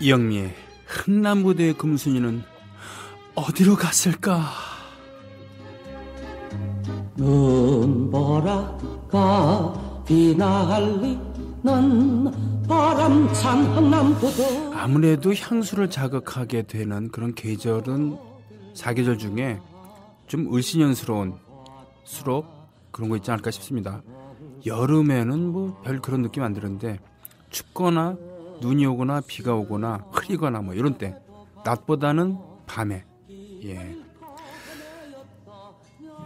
이영미의 흥남무대의 금순이는 어디로 갔을까? 눈보라가 비날리는 바람찬 흥남부도 아무래도 향수를 자극하게 되는 그런 계절은 사계절 중에 좀 을씨년스러운 수록 그런 거 있지 않을까 싶습니다. 여름에는 뭐 별 그런 느낌 안 드는데 춥거나 눈이 오거나 비가 오거나 흐리거나 뭐 이런 때 낮보다는 밤에 예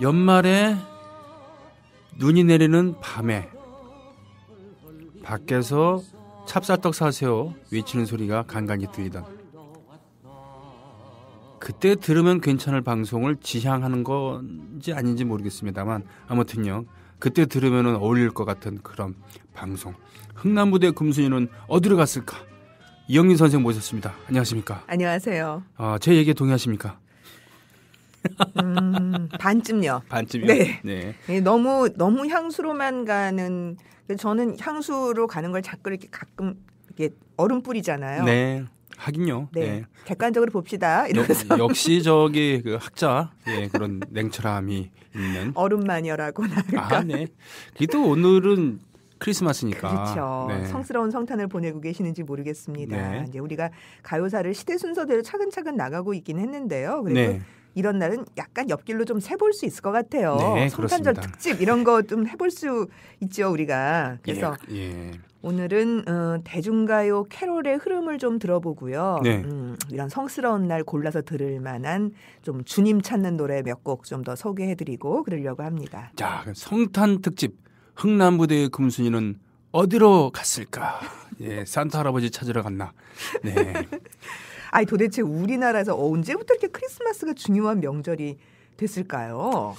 연말에 눈이 내리는 밤에 밖에서 찹쌀떡 사세요 외치는 소리가 간간히 들리던 그때 들으면 괜찮을 방송을 지향하는 건지 아닌지 모르겠습니다만 아무튼요 그때 들으면 어울릴 것 같은 그런 방송. 흥남부대 금순이는 어디로 갔을까? 이영민 선생 모셨습니다. 안녕하십니까? 안녕하세요. 아, 제 얘기에 동의하십니까? 음, 반쯤요. 반쯤요. 네. 네. 네. 너무 너무 향수로만 가는 저는 향수로 가는 걸 자꾸 이렇게 가끔 이게 얼음 뿌리잖아요. 네. 하긴요. 네. 네. 객관적으로 봅시다. 이러면서. 역, 시 저기 그 학자 예, 그런 냉철함이 있는 얼음 마녀라고 나까 아, 네. 그게 또 오늘은 크리스마스니까. 그렇죠. 네. 성스러운 성탄을 보내고 계시는지 모르겠습니다. 네. 이제 우리가 가요사를 시대 순서대로 차근차근 나가고 있긴 했는데요. 그래도 네. 이런 날은 약간 옆길로 좀 세볼 수 있을 것 같아요. 네, 성탄절 그렇습니다. 특집 이런 거 좀 해볼 수 있죠 우리가. 그래서 예, 예. 오늘은 어, 대중가요 캐롤의 흐름을 좀 들어보고요. 네. 음, 이런 성스러운 날 골라서 들을 만한 좀 주님 찾는 노래 몇 곡 좀 더 소개해드리고 그러려고 합니다. 자, 성탄 특집 흥남부대의 금순이는 어디로 갔을까? 예, 산타 할아버지 찾으러 갔나? 네. 아니 도대체 우리나라에서 언제부터 이렇게 크리스마스가 중요한 명절이 됐을까요?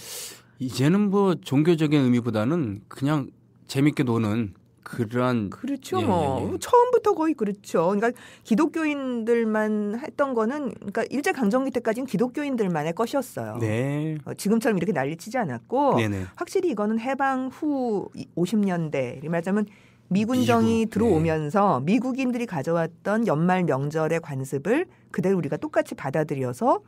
이제는 뭐 종교적인 의미보다는 그냥 재밌게 노는 그런 그렇죠. 예, 뭐. 예. 처음부터 거의 그렇죠. 그러니까 기독교인들만 했던 거는 그러니까 일제 강점기 때까지는 기독교인들만의 것이었어요. 네. 어, 지금처럼 이렇게 난리치지 않았고 네네. 확실히 이거는 해방 후 50년대 말하자면 미군정이 미국, 네. 들어오면서 네. 미국인들이 가져왔던 연말 명절의 관습을 그대로 우리가 똑같이 받아들여서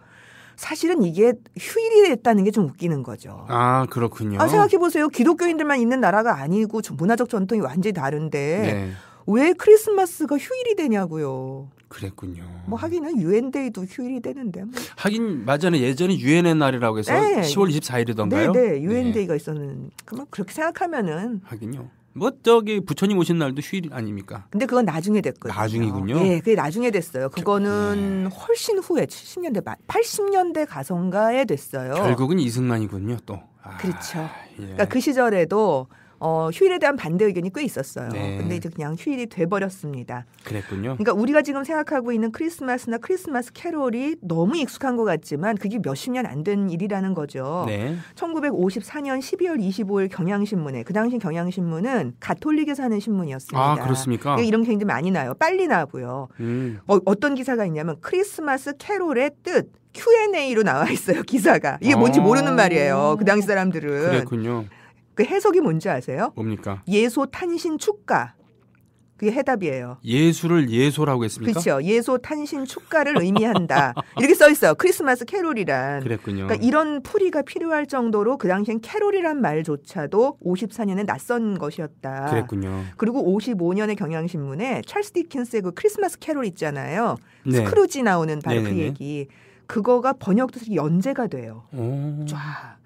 사실은 이게 휴일이 됐다는 게 좀 웃기는 거죠. 아 그렇군요. 아, 생각해 보세요. 기독교인들만 있는 나라가 아니고 문화적 전통이 완전히 다른데 네. 왜 크리스마스가 휴일이 되냐고요. 그랬군요. 뭐 하기는 유엔데이도 휴일이 되는데. 뭐. 하긴 맞아요. 예전에 유엔의 날이라고 해서 네. 10월 24일이던가요? 네, 네. 유엔데이가 네. 있었는. 그러면 그렇게 생각하면은 하긴요. 뭐 저기 부처님 오신 날도 휴일 아닙니까? 근데 그건 나중에 됐거든요. 나중이군요. 예, 그게 나중에 됐어요. 그거는 저, 네. 예. 훨씬 후에 70년대 말, 80년대 가성가에 됐어요. 결국은 이승만이군요, 또. 아, 그렇죠. 예. 그러니까 그 시절에도 어, 휴일에 대한 반대 의견이 꽤 있었어요. 네. 근데 이제 그냥 휴일이 돼버렸습니다. 그랬군요. 그러니까 우리가 지금 생각하고 있는 크리스마스나 크리스마스 캐롤이 너무 익숙한 것 같지만 그게 몇십 년 안 된 일이라는 거죠. 네. 1954년 12월 25일 경향신문에 그 당시 경향신문은 가톨릭에 사는 신문이었습니다. 아 그렇습니까? 이런 게 굉장히 많이 나요. 빨리 나고요. 음. 어, 어떤 기사가 있냐면 크리스마스 캐롤의 뜻 Q&A로 나와 있어요 기사가 이게 뭔지 아. 모르는 말이에요 그 당시 사람들은 그랬군요. 그 해석이 뭔지 아세요? 뭡니까? 예소 탄신 축가. 그게 해답이에요. 예수를 예소라고 했습니까? 그렇죠. 예소 탄신 축가를 의미한다. 이렇게 써 있어요. 크리스마스 캐롤이란. 그랬군요. 그러니까 이런 풀이가 필요할 정도로 그 당시엔 캐롤이란 말조차도 54년에 낯선 것이었다. 그랬군요. 그리고 5 5년에 경향신문에 찰스 디킨스의 그 크리스마스 캐롤 있잖아요. 네. 스크루지 나오는 바로 네네네. 그 네, 네, 네. 얘기. 그거가 번역돼서 연재가 돼요. 오. 쫙.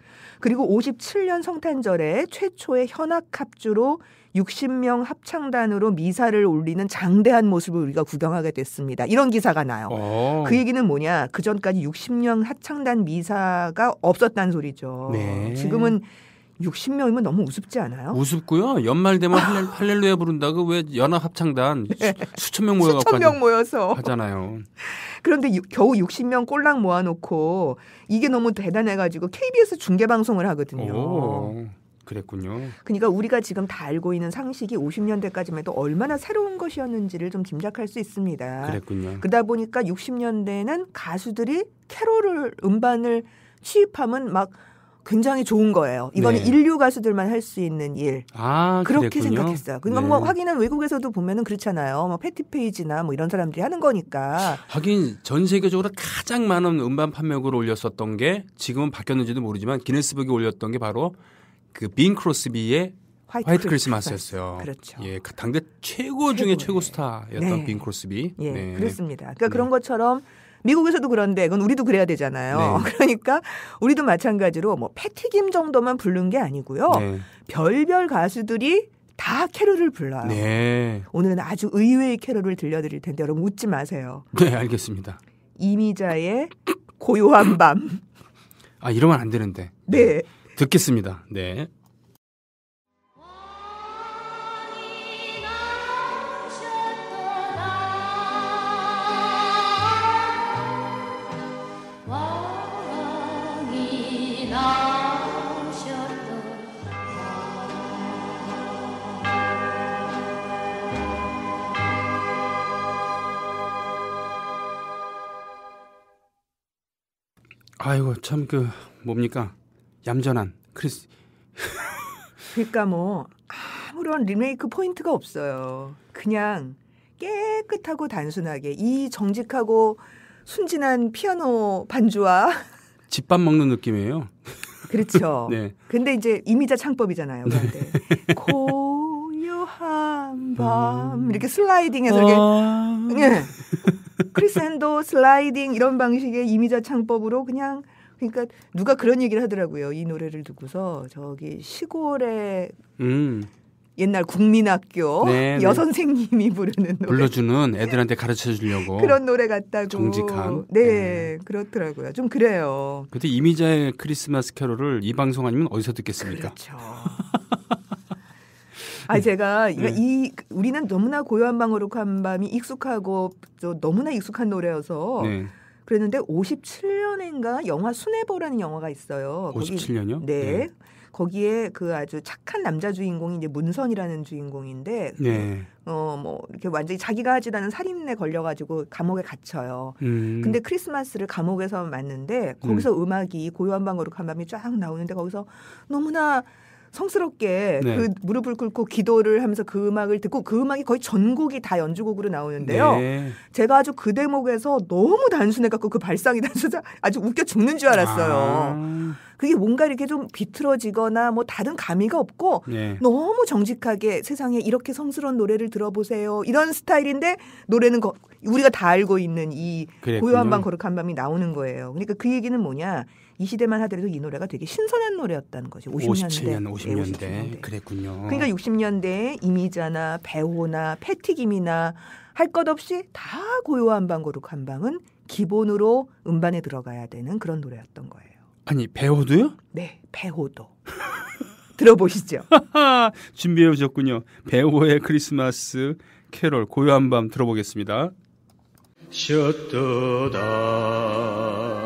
그리고 57년 성탄절에 최초의 현악합주로 60명 합창단으로 미사를 올리는 장대한 모습을 우리가 구경하게 됐습니다. 이런 기사가 나요. 오. 어. 그 얘기는 뭐냐? 그 전까지 60명 합창단 미사가 없었단 소리죠. 네. 지금은 60명이면 너무 우습지 않아요? 우습고요. 연말 되면 할렐, 할렐루야 부른다고 왜 연합 합창단 네. 수, 천명 모여 수천 명 모여서 하잖아요. 그런데 유, 겨우 60명 꼴랑 모아놓고 이게 너무 대단해가지고 KBS 중계 방송을 하거든요. 오, 그랬군요. 그러니까 우리가 지금 다 알고 있는 상식이 50년대까지만 해도 얼마나 새로운 것이었는지를 좀 짐작할 수 있습니다. 그랬군요. 그러다 보니까 60년대는 가수들이 캐롤을 음반을 취입하면 막 굉장히 좋은 거예요. 이거는 네. 인류 가수들만 할 수 있는 일. 아, 그렇게 그랬군요. 생각했어요. 그러니까 네. 뭐 확인은 외국에서도 보면은 그렇잖아요. 뭐 패티 페이지나 뭐 이런 사람들이 하는 거니까. 하긴 전 세계적으로 가장 많은 음반 판매국을 올렸었던 게 지금은 바뀌었는지도 모르지만 기네스북에 올렸던 게 바로 그 빈 크로스비의 화이트, 화이트 크리스마스였어요. 그렇죠. 예, 그 당대 최고 최고의. 중에 최고 스타였던 네. 빈 크로스비. 예, 네. 그렇습니다. 그러니까 네. 그런 것처럼 미국에서도 그런데 그건 우리도 그래야 되잖아요. 네. 그러니까 우리도 마찬가지로 뭐 패티김 정도만 부른 게 아니고요. 네. 별별 가수들이 다 캐롤을 불러요. 네. 오늘은 아주 의외의 캐롤을 들려드릴 텐데 여러분 웃지 마세요. 네, 알겠습니다. 이미자의 고요한 밤. 아, 이러면 안 되는데. 네. 네. 듣겠습니다. 네. 아이고 참 그 뭡니까 얌전한 크리스. 그러니까 뭐 아무런 리메이크 포인트가 없어요. 그냥 깨끗하고 단순하게 이 정직하고 순진한 피아노 반주와 집밥 먹는 느낌이에요. 그렇죠. 네. 근데 이제 이미자 창법이잖아요. 네. 고요한 밤 음. 이렇게 슬라이딩해서 이렇게 네. 크리스 핸도 슬라이딩 이런 방식의 이미자 창법으로 그냥 그러니까 누가 그런 얘기를 하더라고요. 이 노래를 듣고서 저기 시골에 음. 옛날 국민학교 네, 네. 여선생님이 네. 부르는 노래. 불러주는 애들한테 가르쳐 주려고 그런 노래 같다고 정직한 네, 네, 그렇더라고요 좀 그래요 근데 이미자의 크리스마스 캐롤을 이 방송 아니면 어디서 듣겠습니까 그렇죠 아 제가 네. 이 우리는 너무나 고요한 방으로 간 밤이 익숙하고 저 너무나 익숙한 노래여서 네. 그랬는데 57년인가 영화 순애보라는 영화가 있어요. 57년요? 네. 네. 거기에 그 아주 착한 남자 주인공이 이제 문선이라는 주인공인데 네. 그, 어뭐 이렇게 완전히 자기가 하지 않은 살인에 걸려 가지고 감옥에 갇혀요. 음. 근데 크리스마스를 감옥에서 맞는데 네. 거기서 음. 악이 고요한 방으로 간밤이 쫙 나오는데 거기서 너무나 성스럽게 네. 그 무릎을 꿇고 기도를 하면서 그 음악을 듣고 그 음악이 거의 전곡이 다 연주곡으로 나오는데요. 네. 제가 아주 그 대목에서 너무 단순해갖고 그 발상이 단순해 아주 웃겨 죽는 줄 알았어요. 아. 그게 뭔가 이렇게 좀 비틀어지거나 뭐 다른 감이가 없고 네. 너무 정직하게 세상에 이렇게 성스러운 노래를 들어보세요 이런 스타일인데 노래는 거, 우리가 다 알고 있는 이 그랬군요. 고요한 밤 거룩한 밤이 나오는 거예요. 그러니까 그 얘기는 뭐냐 이 시대만 하더라도 이 노래가 되게 신선한 노래였다는 거죠. 50년대. 57년, 50년대. 네, 50년대. 그랬군요. 그러니까 60년대에 이미자나 배호나 패티김이나 할 것 없이 다 고요한 방으룩한 방은 기본으로 음반에 들어가야 되는 그런 노래였던 거예요. 아니 배호도요? 네, 배호도. 들어보시죠. 준비해 오셨군요. 배호의 크리스마스 캐롤 고요한 밤 들어보겠습니다. 셔터다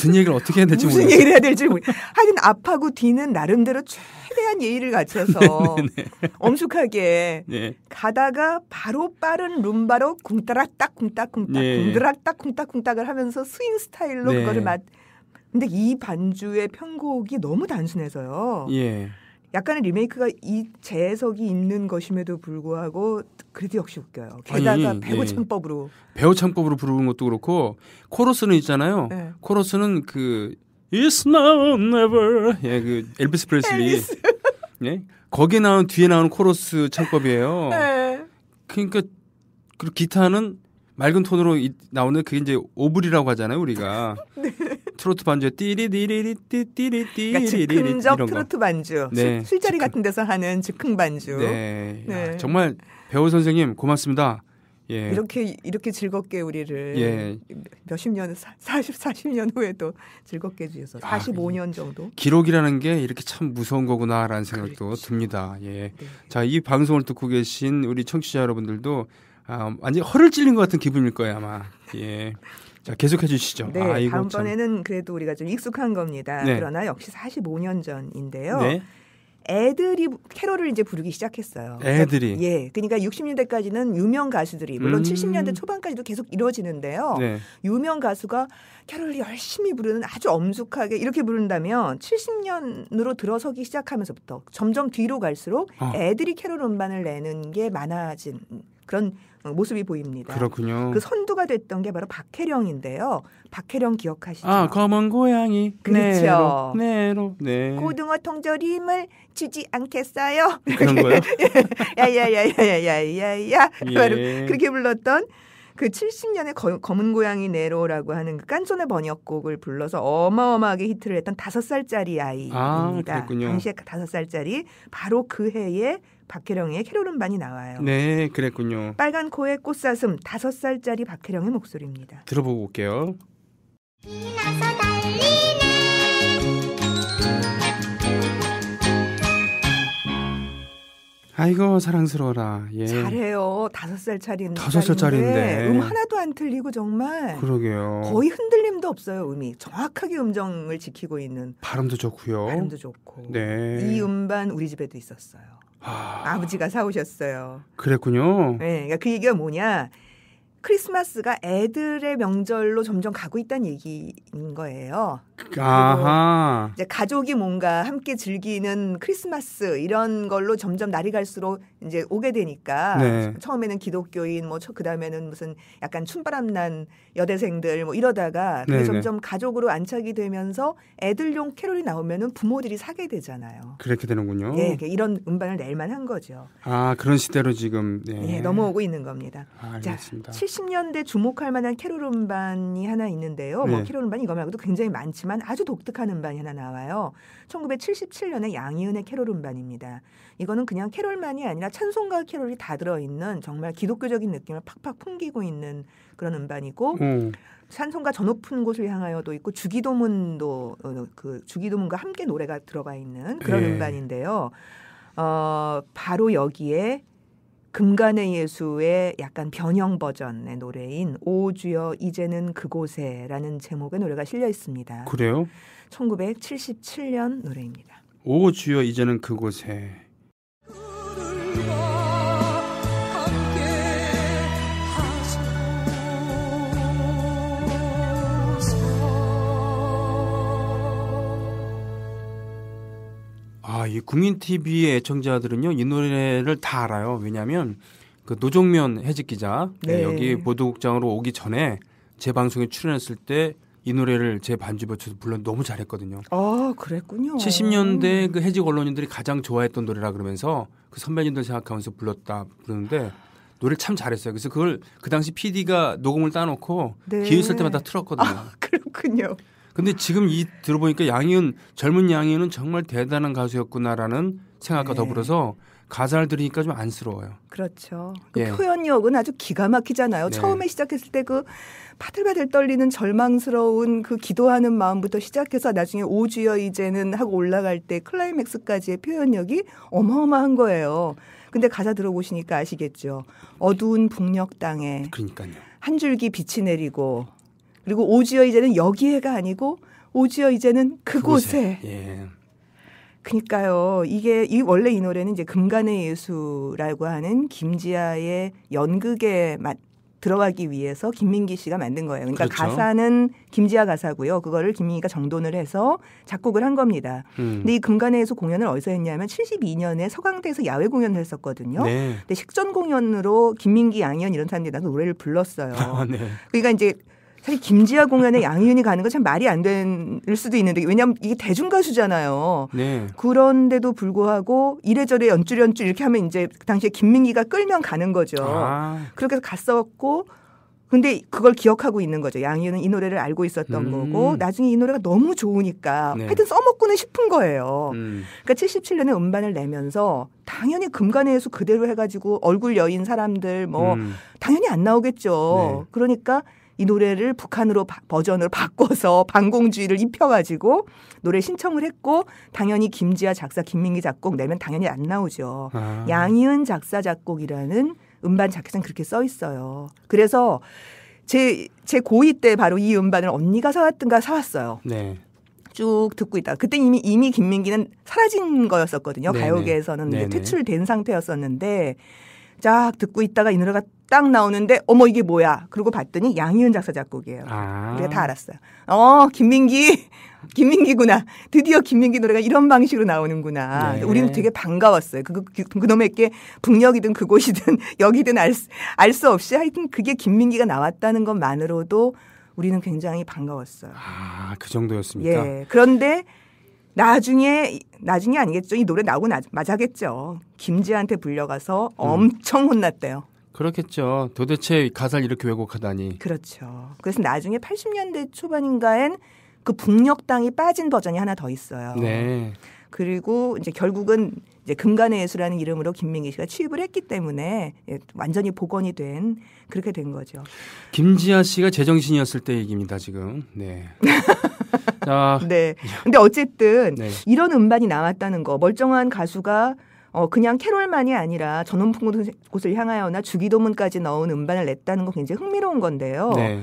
무슨 얘기를 어떻게 해야 될지 무슨 모르겠어요. 얘기를 해야 될지 모르. 하긴 앞하고 뒤는 나름대로 최대한 예의를 갖춰서 네, 네. 엄숙하게 네. 가다가 바로 빠른 룸바로 쿵따락딱 쿵따 쿵딱 네. 쿵드락딱 쿵따 쿵딱을 하면서 스윙 스타일로 네. 그거를 맞. 근데 이 반주의 편곡이 너무 단순해서요. 예. 약간의 리메이크가 이 재해석이 있는 것임에도 불구하고 그래도 역시 웃겨요. 게다가 아니, 배우 창법으로 예. 배우 창법으로 부르는 것도 그렇고 코러스는 있잖아요. 네. 코러스는 그 It's now never 예그 엘비스 프레슬리 예 거기에 나온 뒤에 나오는 코러스 창법이에요. 네. 그러니까 그리고 기타는 맑은 톤으로 이, 나오는 그게 이제 오블이라고 하잖아요 우리가. 네. 트로트 반주에 띠리디리리 띠띠리띠 그러니까 즉흥적 트로트 반주 네. 술, 자리 즉흥. 같은 데서 하는 즉흥 반주 네, 네. 야, 아, 정말 배우 선생님 고맙습니다 예. 이렇게 이렇게 즐겁게 우리를 예. 몇십 년 사십 사십 년 후에도 즐겁게 해주셔서 야, 아, 45년 정도 기록이라는 게 이렇게 참 무서운 거구나라는 생각도 그렇죠. 듭니다. 예. 네. 자이 방송을 듣고 계신 우리 청취자 여러분들도 아, 완전 허를 찔린 것 같은 기분일 거예요 아마. 예. 자 계속해 주시죠. 네, 아, 다음번에는 참. 그래도 우리가 좀 익숙한 겁니다. 네. 그러나 역시 45년 전인데요. 네. 애들이 캐롤을 이제 부르기 시작했어요. 그러니까 애들이. 예. 그러니까 60년대까지는 유명 가수들이 물론 음. 70년대 초반까지도 계속 이루어지는데요. 네. 유명 가수가 캐롤을 열심히 부르는 아주 엄숙하게 이렇게 부른다면 70년으로 들어서기 시작하면서부터 점점 뒤로 갈수록 어. 아. 애들이 캐롤 음반을 내는 게 많아진 그런 모습이 보입니다. 그렇군요. 그 선두가 됐던 게 바로 박혜령인데요. 박혜령 기억하시죠? 아, 검은 고양이. 그렇죠. 네로, 네. 고등어 통조림을 주지 않겠어요. 그런 거요? 야야야야야야야야. 예. 예. 바로 그렇게 불렀던 그 70년의 거, 검은 고양이 네로라고 하는 그 깐손의 번역곡을 불러서 어마어마하게 히트를 했던 다섯 살짜리 아이입니다. 아, 당시에 그 다섯 살짜리 바로 그 해에 박혜령의 캐롤음반이 나와요. 네, 그랬군요. 빨간 코에 꽃사슴 다섯 살짜리 박혜령의 목소리입니다. 들어보고 올게요. 아이고 사랑스러워라. 예. 잘해요. 다섯 살짜리인데. 다섯 살짜리인데 네, 음 하나도 안 틀리고 정말. 그러게요. 거의 흔들림도 없어요 음이. 정확하게 음정을 지키고 있는. 발음도 좋고요. 발음도 좋고. 네. 이 음반 우리 집에도 있었어요. 아... 아버지가 사오셨어요. 그랬군요. 네, 그러니까 그 얘기가 뭐냐. 크리스마스가 애들의 명절로 점점 가고 있다는 얘기인 거예요. 아하. 이제 가족이 뭔가 함께 즐기는 크리스마스 이런 걸로 점점 날이 갈수록 이제 오게 되니까 네. 처음에는 기독교인 뭐 그다음에는 무슨 약간 춘바람난 여대생들 뭐 이러다가 점점 가족으로 안착이 되면서 애들용 캐롤이 나오면은 부모들이 사게 되잖아요. 그렇게 되는군요. 예, 이런 음반을 낼 만한 거죠. 아, 그런 시대로 지금 예, 넘어오고 있는 겁니다. 아, 알겠습니다. 자, 70년대 주목할 만한 캐롤 음반이 하나 있는데요. 뭐 네. 뭐 캐롤 음반 이거 말고도 굉장히 많지만 아주 독특한 음반이 하나 나와요. 1977년에 양희은의 캐롤 음반입니다. 이거는 그냥 캐롤만이 아니라 찬송가 캐롤이 다 들어있는 정말 기독교적인 느낌을 팍팍 풍기고 있는 그런 음반이고 음. 산송가 저 높은 곳을 향하여도 있고 주기도문도 어, 그 주기도문과 함께 노래가 들어가 있는 그런 네. 음반인데요. 어, 바로 여기에 금간의 예수의 약간 변형 버전의 노래인 오주여 이제는 그곳에라는 제목의 노래가 실려 있습니다. 그래요? 1977년 노래입니다. 오주여 이제는 그곳에 이 국민 TV의 애청자들은요 이 노래를 다 알아요. 왜냐하면 그 노종면 해직 기자 네. 네. 여기 보도국장으로 오기 전에 제 방송에 출연했을 때 이 노래를 제 반주에 쳐서 불러 너무 잘했거든요. 아, 그랬군요. 70년대 그 해직 언론인들이 가장 좋아했던 노래라 그러면서 그 선배님들 생각하면서 불렀다 부르는데 노래참 잘했어요. 그래서 그걸 그 당시 PD가 녹음을 따놓고 네. 기회 있을 때마다 틀었거든요. 아, 그렇군요. 근데 지금 이 들어보니까 양희은 젊은 양희은은 정말 대단한 가수였구나라는 생각과 네. 더불어서 가사를 들으니까 좀 안쓰러워요. 그렇죠. 그 예. 표현력은 아주 기가 막히잖아요. 네. 처음에 시작했을 때 그 파들파들 떨리는 절망스러운 그 기도하는 마음부터 시작해서 나중에 오주여 이제는 하고 올라갈 때 클라이맥스까지의 표현력이 어마어마한 거예요. 근데 가사 들어보시니까 아시겠죠. 어두운 북녘 땅에 그러니까요. 한 줄기 빛이 내리고 그리고 오지어 이제는 여기에가 아니고 오지어 이제는 그곳에. 그곳에. 예. 그니까요. 이게 이 원래 이 노래는 이제 금간의 예수라고 하는 김지아의 연극에 맞 들어가기 위해서 김민기 씨가 만든 거예요. 그러니까 그렇죠. 가사는 김지아 가사고요. 그거를 김민기가 정돈을 해서 작곡을 한 겁니다. 음. 근데 이금간의예서 공연을 어디서 했냐면 72년에 서강대에서 야외 공연을 했었거든요. 네. 근데 식전 공연으로 김민기, 양현 이런 사람들이 나서 노래를 불렀어요. 아, 네. 그러니까 이제 사실 김지아 공연에 양희은이 가는 건 참 말이 안 될 수도 있는데 왜냐하면 이게 대중 가수잖아요. 네. 그런데도 불구하고 이래저래 연줄 연줄 이렇게 하면 이제 그 당시에 김민기가 끌면 가는 거죠. 아. 그렇게 해서 갔었고 근데 그걸 기억하고 있는 거죠. 양희은은 이 노래를 알고 있었던 음. 거고 나중에 이 노래가 너무 좋으니까 네. 하여튼 써먹고는 싶은 거예요. 음. 그러니까 77년에 음반을 내면서 당연히 금간에서 그대로 해가지고 얼굴 여인 사람들 뭐 음. 당연히 안 나오겠죠. 네. 그러니까 이 노래를 북한으로 바, 버전으로 바꿔서 반공주의를 입혀가지고 노래 신청을 했고 당연히 김지아 작사 김민기 작곡 내면 당연히 안 나오죠. 아. 양희은 작사 작곡이라는 음반 자켓은 그렇게 써 있어요. 그래서 제, 제 고2 때 바로 이 음반을 언니가 사왔던가 사왔어요. 네. 쭉 듣고 있다. 그때 이미 이미 김민기는 사라진 거였었거든요. 네네. 가요계에서는 퇴출된 상태였었는데 쫙 듣고 있다가 이 노래가 딱 나오는데 어머 이게 뭐야? 그러고 봤더니 양희은 작사 작곡이에요. 아. 우리가 다 알았어요. 어 김민기 김민기구나. 드디어 김민기 노래가 이런 방식으로 나오는구나. 네. 우리는 되게 반가웠어요. 그, 그, 그놈에게 북녘이든 그곳이든 여기든 알수 알 없이 하여튼 그게 김민기가 나왔다는 것만으로도 우리는 굉장히 반가웠어요. 아, 그 정도였습니까? 예. 그런데 나중에 나중에 아니겠죠. 이 노래 나오고 나, 맞아겠죠. 김지한테 불려가서 음. 엄청 혼났대요. 그렇겠죠. 도대체 가사를 이렇게 왜곡하다니. 그렇죠. 그래서 나중에 80년대 초반인가엔 그 북녘당이 빠진 버전이 하나 더 있어요. 네. 그리고 이제 결국은 이제 금간의 예수라는 이름으로 김민기 씨가 취입을 했기 때문에 예, 완전히 복원이 된 그렇게 된 거죠. 김지아 씨가 제정신이었을 때 얘기입니다, 지금. 네. 자. 네. 근데 어쨌든 네. 이런 음반이 나왔다는 거 멀쩡한 가수가 어, 그냥 캐롤만이 아니라 전원풍 곳을 향하여나 주기도문까지 넣은 음반을 냈다는 건 굉장히 흥미로운 건데요. 네.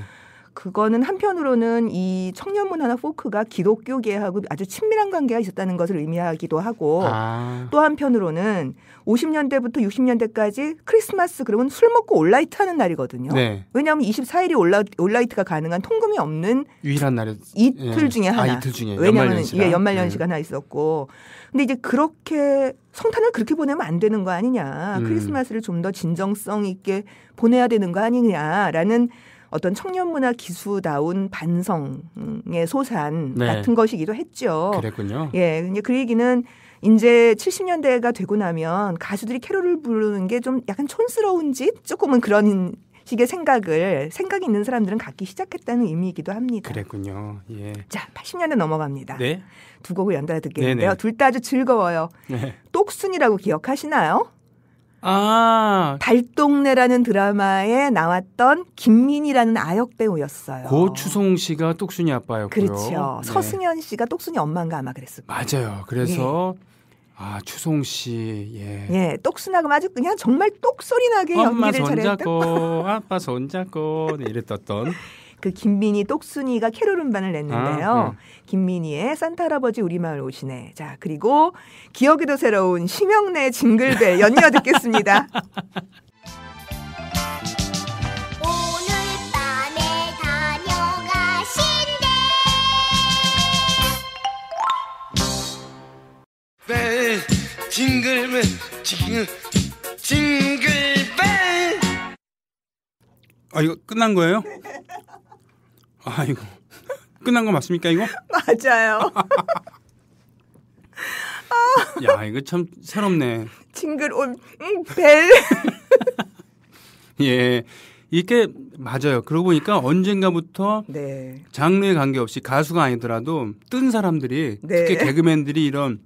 그거는 한편으로는 이 청년 문화나 포크가 기독교계하고 아주 친밀한 관계가 있었다는 것을 의미하기도 하고 아. 또 한편으로는 50년대부터 60년대까지 크리스마스 그러면 술 먹고 올라이트 하는 날이거든요. 네. 왜냐하면 24일이 올라, 올라이트가 가능한 통금이 없는 유일한 날이 이틀 예. 중에 아, 하나. 아, 이틀 중에 왜냐하면 이게 연말 연시가 예, 예. 하나 있었고 근데 이제 그렇게 성탄을 그렇게 보내면 안 되는 거 아니냐. 음. 크리스마스를 좀 더 진정성 있게 보내야 되는 거 아니냐라는 어떤 청년 문화 기수다운 반성의 소산 네. 같은 것이기도 했죠. 그랬군요. 예, 근데 그 얘기는 이제 70년대가 되고 나면 가수들이 캐롤을 부르는 게 좀 약간 촌스러운 짓 조금은 그런 식의 생각을 생각이 있는 사람들은 갖기 시작했다는 의미이기도 합니다. 그랬군요. 예. 자, 80년대 넘어갑니다. 네. 두 곡을 연달아 듣겠는데요. 네, 네. 둘다 아주 즐거워요. 네. 똑순이라고 기억하시나요? 아. 달동네라는 드라마에 나왔던 김민이라는 아역 배우였어요. 고추송 씨가 똑순이 아빠였고요. 그렇죠. 네. 서승현 씨가 똑순이 엄마인가 아마 그랬을 거예요. 맞아요. 그래서 예. 아 추송 씨, 예, 예, 똑순하고 아주 그냥 정말 똑소리 나게 엄마 연기를 잘했던 엄마 손잡고 아빠 손잡고 네, 이랬던 그 김민희 똑순이가 캐롤 음반을 냈는데요. 아, 네. 김민희의 산타 할아버지 우리 마을 오시네. 자 그리고 기억에도 새로운 심형래 징글벨 연이어 듣겠습니다. 징글벨 징글 징글벨 아 이거 끝난 거예요? 아이고 끝난 거 맞습니까 이거? 맞아요. 야 이거 참 새롭네. 징글 온벨 예. 이게 맞아요. 그러고 보니까 언젠가부터 네. 장르에 관계없이 가수가 아니더라도 뜬 사람들이 네. 특히 개그맨들이 이런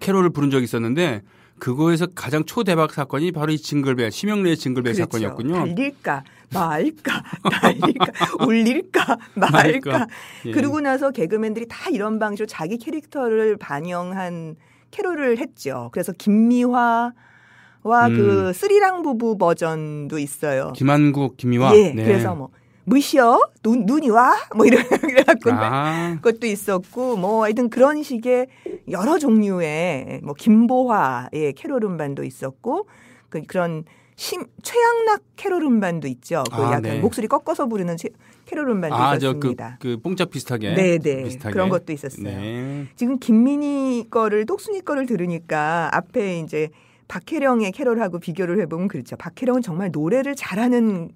캐롤을 부른 적이 있었는데 그거에서 가장 초대박 사건이 바로 이 징글벨 심영래의 징글벨 그렇죠. 사건이었군요. 달릴까 말까 달릴까 울릴까 말까, 말까. 예. 그러고 나서 개그맨들이 다 이런 방식으로 자기 캐릭터를 반영한 캐롤을 했죠. 그래서 김미화 와그 음. 스리랑 그 부부 버전도 있어요. 김한국, 김미화. 예. 네. 그래서 뭐 무시어 눈 눈이 와뭐 이런 그래갖고 아. 것도 있었고 뭐 하여튼 그런 식의 여러 종류의 뭐 김보화의 캐롤 음반도 있었고 그 그런 심, 최양락 캐롤 음반도 있죠. 그 아, 약간 네. 목소리 꺾어서 부르는 최, 캐롤 음반도 아, 있었습니다. 그, 그 뽕짝 비슷하게. 네네. 네. 비슷하게. 그런 것도 있었어요. 네. 지금 김민희 거를 똑순이 거를 들으니까 앞에 이제 박혜령의 캐롤하고 비교를 해보면 그렇죠. 박혜령은 정말 노래를 잘하는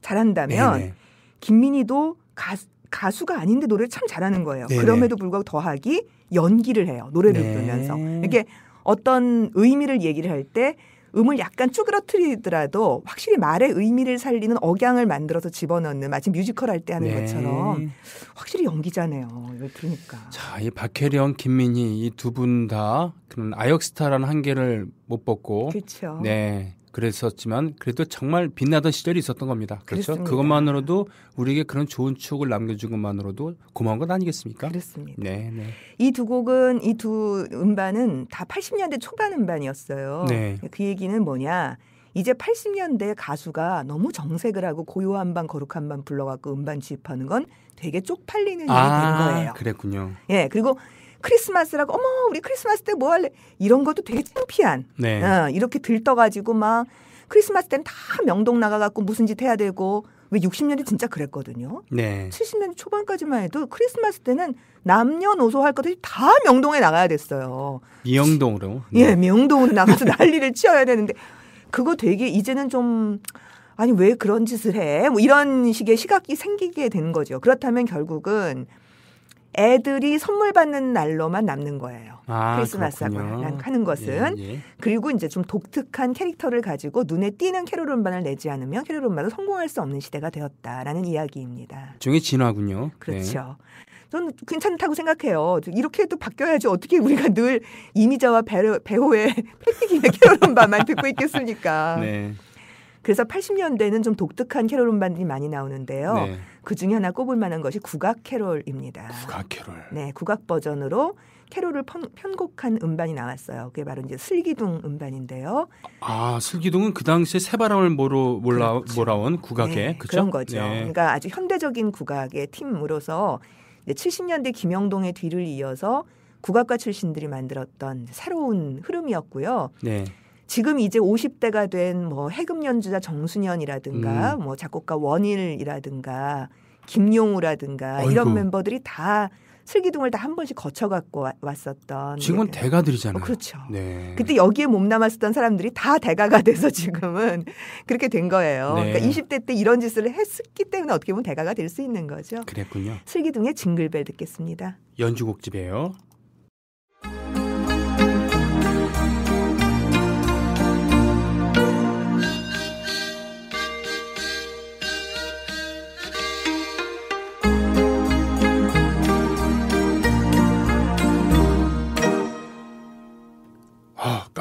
잘한다면 네네. 네. 김민희도 가수, 가수가 아닌데 노래를 참 잘하는 거예요. 네네. 그럼에도 네. 불구하고 더하기 연기를 해요. 노래를 부르면서 이게 어떤 의미를 얘기를 할때 음을 약간 쭈그러뜨리더라도 확실히 말의 의미를 살리는 억양을 만들어서 집어넣는 마치 뮤지컬 할 때 하는 네. 것처럼 확실히 연기자네요. 이걸 들으니까. 자, 이 박혜령, 김민희 이 두 분 다 그런 아역스타라는 한계를 못 벗고 그렇죠. 네. 그랬었지만 그래도 정말 빛나던 시절이 있었던 겁니다. 그렇죠? 그렇습니다. 그것만으로도 우리에게 그런 좋은 추억을 남겨준 것만으로도 고마운 것 아니겠습니까? 그렇습니다. 네, 네. 이두 곡은 이 두 음반은 다 80년대 초반 음반이었어요. 네. 그 얘기는 뭐냐? 이제 80년대 가수가 너무 정색을 하고 고요한 반 거룩한 반 불러갖고 음반 집하는건 되게 쪽팔리는 일이 아, 된 거예요. 그랬군요. 예, 그리고 크리스마스라고 어머 우리 크리스마스 때 뭐 할래 이런 것도 되게 창피한 네. 어, 이렇게 들떠가지고 막 크리스마스 때는 다 명동 나가갖고 무슨 짓 해야 되고 왜6 0년이 진짜 그랬거든요. 네. 7 0년 초반까지만 해도 크리스마스 때는 남녀노소 할 것들이 다 명동에 나가야 됐어요. 미동으로 예, 네. 예, 명동으로 나가서 난리를 치워야 되는데 그거 되게 이제는 좀 아니 왜 그런 짓을 해? 뭐 이런 식의 시각이 생기게 되는 거죠. 그렇다면 결국은 애들이 선물 받는 날로만 남는 거예요. 아, 크리스마스하고 하는 것은 예, 예. 그리고 이제 좀 독특한 캐릭터를 가지고 눈에 띄는 캐롤 음반을 내지 않으면 캐롤 음반은 성공할 수 없는 시대가 되었다라는 이야기입니다. 중에 진화군요. 네. 그렇죠. 네. 저는 괜찮다고 생각해요. 이렇게도 바뀌어야지 어떻게 우리가 늘 이미자와 배우, 배우의 패티김의 캐롤 음반만 듣고 있겠습니까? 네. 그래서 80년대는 에좀 독특한 캐롤 음반이 많이 나오는데요. 네. 그 중에 하나 꼽을 만한 것이 국악 캐롤입니다. 국악 캐롤. 네, 국악 버전으로 캐롤을 편, 곡한 음반이 나왔어요. 그게 바로 이제 슬기둥 음반인데요. 아, 슬기둥은 그 당시에 새바람을 모로 몰라 그렇죠. 몰아온 국악의 네, 그렇죠? 그런 거죠. 네. 그러니까 아주 현대적인 국악의 팀으로서 70년대 김영동의 뒤를 이어서 국악과 출신들이 만들었던 새로운 흐름이었고요. 네. 지금 이제 50대가 된 뭐 해금 연주자 정순현이라든가 음. 뭐 작곡가 원일이라든가 김용우라든가 어이구. 이런 멤버들이 다 슬기둥을 다 한 번씩 거쳐갖고 왔었던. 지금은 네. 대가들이잖아요. 어, 그렇죠. 네. 그때 여기에 몸 남았었던 사람들이 다 대가가 돼서 지금은 그렇게 된 거예요. 네. 그러니까 20대 때 이런 짓을 했기 때문에 어떻게 보면 대가가 될 수 있는 거죠. 그랬군요. 슬기둥의 징글벨 듣겠습니다. 연주곡집이에요.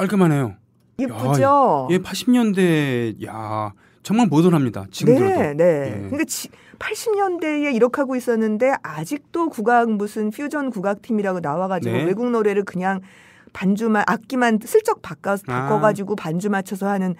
깔끔하네요. 예쁘죠? 야, 예, 80년대 야 정말 모던합니다. 지금 네, 도 네. 예. 그러니까 지, 80년대에 이렇게 하고 있었는데 아직도 국악 무슨 퓨전 국악팀이라고 나와가지고 네. 외국 노래를 그냥 반주만 악기만 슬쩍 바꿔 아. 바꿔가지고 반주 맞춰서 하는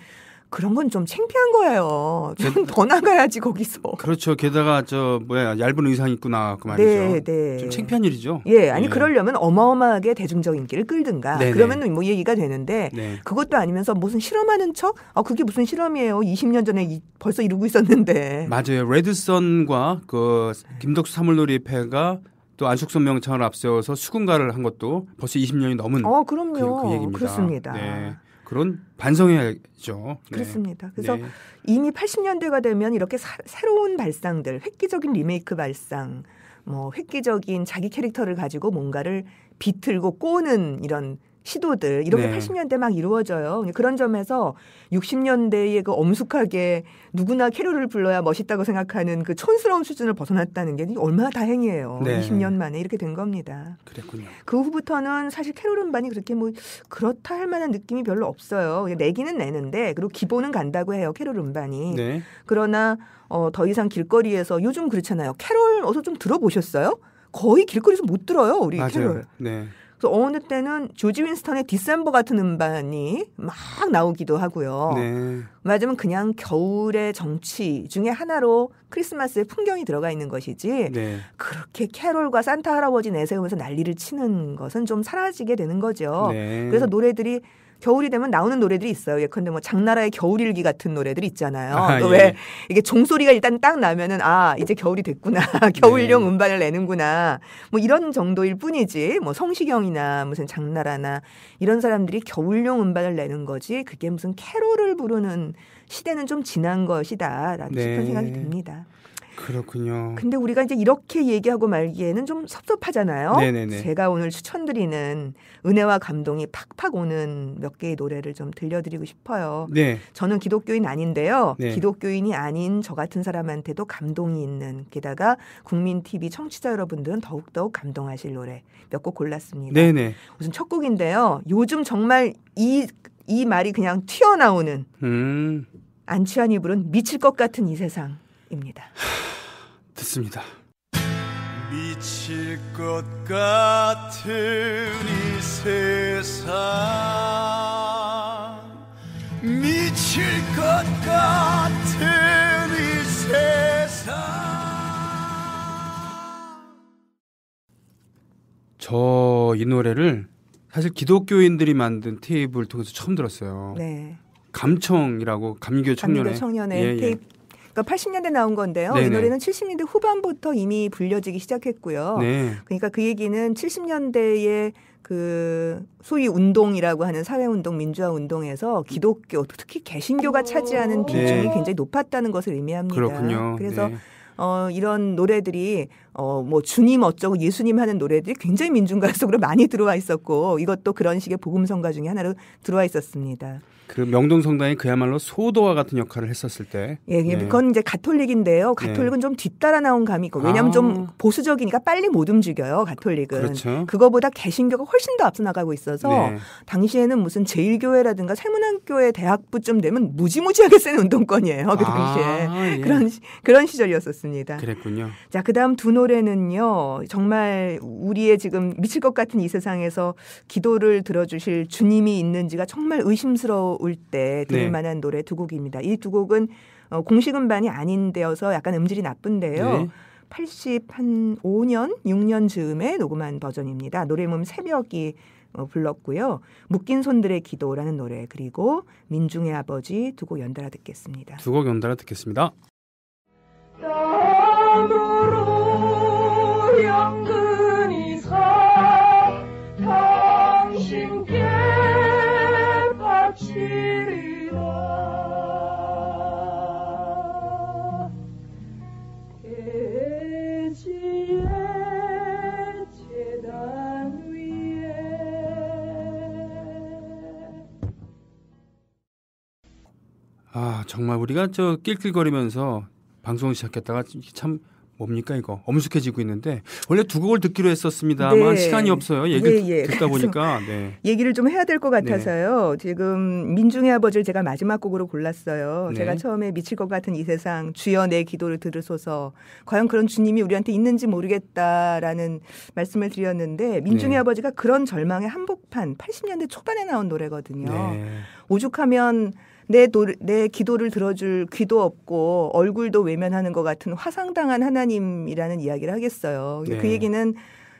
그런 건 좀 창피한 거예요. 좀더 네. 나가야지 거기서. 그렇죠. 게다가 저 뭐야 얇은 의상 입고 나그 말이죠. 네, 네. 좀 창피한 일이죠. 예, 아니 네. 그러려면 어마어마하게 대중적 인기를 끌든가 네, 네, 그러면 뭐 얘기가 되는데 네. 그것도 아니면서 무슨 실험하는 척? 아 그게 무슨 실험이에요? 20년 전에 이, 벌써 이러고 있었는데. 맞아요. 레드썬과 그 김덕수 사물놀이 패가 또 안숙선 명창을 앞세워서 수군가를 한 것도 벌써 20년이 넘은 어, 그럼요. 그, 그 얘기입니다. 그렇습니다. 네. 그런 반성해야죠. 네. 그렇습니다. 네. 그래서 네. 이미 80년대가 되면 이렇게 사, 새로운 발상들, 획기적인 리메이크 발상, 뭐 획기적인 자기 캐릭터를 가지고 뭔가를 비틀고 꼬는 이런 시도들 이렇게 네. 80년대 막 이루어져요. 그런 점에서 60년대의 그 엄숙하게 누구나 캐롤을 불러야 멋있다고 생각하는 그 촌스러운 수준을 벗어났다는 게 얼마나 다행이에요. 네. 20년 만에 이렇게 된 겁니다. 그랬군요. 그 후부터는 사실 캐롤 음반이 그렇게 뭐 그렇다 할 만한 느낌이 별로 없어요. 내기는 내는데 그리고 기본은 간다고 해요. 캐롤 음반이. 네. 그러나 어, 더 이상 길거리에서 요즘 그렇잖아요. 캐롤 어서 좀 들어보셨어요? 거의 길거리에서 못 들어요. 우리 맞아요. 캐롤. 네. 그래서 어느 때는 조지 윈스턴의 디셈버 같은 음반이 막 나오기도 하고요. 네. 맞으면 그냥 겨울의 정취 중에 하나로 크리스마스의 풍경이 들어가 있는 것이지 네. 그렇게 캐롤과 산타 할아버지 내세우면서 난리를 치는 것은 좀 사라지게 되는 거죠. 네. 그래서 노래들이 겨울이 되면 나오는 노래들이 있어요. 예컨대 뭐 장나라의 겨울일기 같은 노래들 있잖아요. 아, 예. 왜 이게 종소리가 일단 딱 나면은 아 이제 겨울이 됐구나 겨울용 네. 음반을 내는구나 뭐 이런 정도일 뿐이지 뭐 성시경이나 무슨 장나라나 이런 사람들이 겨울용 음반을 내는 거지 그게 무슨 캐롤을 부르는 시대는 좀 지난 것이다라는 네. 싶은 생각이 듭니다. 그렇군요. 근데 우리가 이제 이렇게 얘기하고 말기에는 좀 섭섭하잖아요. 네네네. 제가 오늘 추천드리는 은혜와 감동이 팍팍 오는 몇 개의 노래를 좀 들려드리고 싶어요. 네. 저는 기독교인 아닌데요. 네. 기독교인이 아닌 저 같은 사람한테도 감동이 있는 게다가 국민 TV 청취자 여러분들은 더욱더욱 감동하실 노래 몇 곡 골랐습니다. 네네. 우선 첫 곡인데요. 요즘 정말 이이 이 말이 그냥 튀어나오는 음. 안치환이 부른 미칠 것 같은 이 세상입니다. 같습니다. 미칠 것 같은 이 세상 미칠 것 같은 이 세상 저 이 노래를 사실 기독교인들이 만든 테이프를 통해서 처음 들었어요. 네. 감청이라고 감교 청년회, 감교 청년회 예, 예. 테이프 그러니까 80년대 나온 건데요. 네네. 이 노래는 70년대 후반부터 이미 불려지기 시작했고요. 네. 그러니까 그 얘기는 70년대에 그 소위 운동이라고 하는 사회운동, 민주화운동에서 기독교, 특히 개신교가 차지하는 비중이 네. 굉장히 높았다는 것을 의미합니다. 그렇군요. 그래서 네. 어, 이런 노래들이 어, 뭐 주님 어쩌고 예수님 하는 노래들이 굉장히 민중가 속으로 많이 들어와 있었고 이것도 그런 식의 복음성가 중에 하나로 들어와 있었습니다. 그 명동 성당이 그야말로 소도와 같은 역할을 했었을 때. 예, 예 네. 그건 이제 가톨릭인데요. 네. 가톨릭은 예. 좀 뒤따라 나온 감이 있고 왜냐하면 아. 좀 보수적이니까 빨리 못 움직여요. 가톨릭은 그렇죠. 그거보다 개신교가 훨씬 더 앞서 나가고 있어서 네. 당시에는 무슨 제일교회라든가 세문학교회 대학부쯤 되면 무지무지하게 센 운동권이에요. 그 아, 당시에 아, 예. 그런 그런 시절이었었습니다. 그랬군요. 자, 그다음 두 노래. 노래는요, 정말 우리의 지금 미칠 것 같은 이 세상에서 기도를 들어주실 주님이 있는지가 정말 의심스러울 때 들을 네. 만한 노래 두 곡입니다. 이 두 곡은 어, 공식 음반이 아닌데여서 약간 음질이 나쁜데요. 네. 8 5년, 6년 즈음에 녹음한 버전입니다. 노래문 새벽이 어, 불렀고요. 묶인 손들의 기도라는 노래 그리고 민중의 아버지 두 곡 연달아 듣겠습니다. 두 곡 연달아 듣겠습니다. 정말 우리가 저 낄낄거리면서 방송 시작했다가 참 뭡니까 이거 엄숙해지고 있는데 원래 두 곡을 듣기로 했었습니다만 네. 시간이 없어요. 얘기를 예, 예. 듣다 보니까 네. 얘기를 좀 해야 될것 네. 같아서요. 네. 지금 민중의 아버지를 제가 마지막 곡으로 골랐어요. 네. 제가 처음에 미칠 것 같은 이 세상 주여 내 기도를 들으소서 과연 그런 주님이 우리한테 있는지 모르겠다라는 말씀을 드렸는데 민중의 아버지가 그런 절망의 한복판 80년대 초반에 나온 노래거든요. 오죽하면 내, 도, 내 기도를 들어줄 귀도 없고 얼굴도 외면하는 것 같은 화상당한 하나님이라는 이야기를 하겠어요. 그 네. 그 얘기는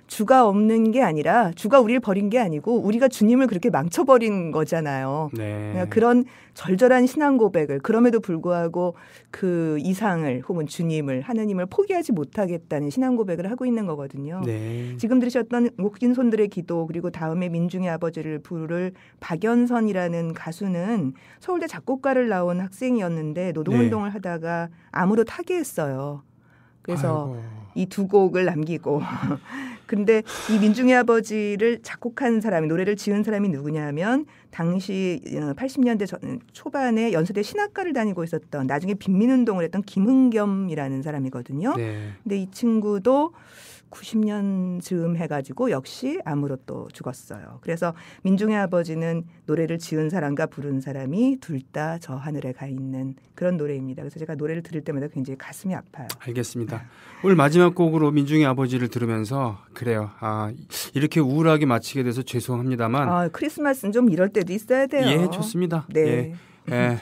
주가 없는 게 아니라 주가 우리를 버린 게 아니고 우리가 주님을 그렇게 망쳐버린 거잖아요. 네. 그러니까 그런 절절한 신앙 고백을 그럼에도 불구하고 그 이상을 혹은 주님을 하느님을 포기하지 못하겠다는 신앙 고백을 하고 있는 거거든요. 네. 지금 들으셨던 목진손들의 기도 그리고 다음에 민중의 아버지를 부를 르 박연선이라는 가수는 서울대 작곡가를 나온 학생이었는데 노동운동을 네. 하다가 암으로 타계했어요. 그래서 이 두 곡을 남기고 근데 이 민중의 아버지를 작곡한 사람이 노래를 지은 사람이 누구냐면 당시 80년대 어, 음, 초반에 연세대 신학과를 다니고 있었던 나중에 빈민운동을 했던 김흥겸이라는 사람이거든요. 네. 근데 이 친구도 90년 즈음 해가지고 역시 암으로 또 죽었어요. 그래서 민중의 아버지는 노래를 지은 사람과 부른 사람이 둘 다 저 하늘에 가 있는 그런 노래입니다. 그래서 제가 노래를 들을 때마다 굉장히 가슴이 아파요. 알겠습니다. 오늘 마지막 곡으로 민중의 아버지를 들으면서 그래요. 아 이렇게 우울하게 마치게 돼서 죄송합니다만. 아 크리스마스는 좀 이럴 때도 있어야 돼요. 예, 좋습니다. 네. 예. 예.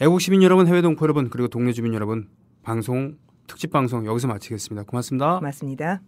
애국 시민 여러분, 해외 동포 여러분, 그리고 동네 주민 여러분, 방송 특집 방송 여기서 마치겠습니다. 고맙습니다. 고맙습니다.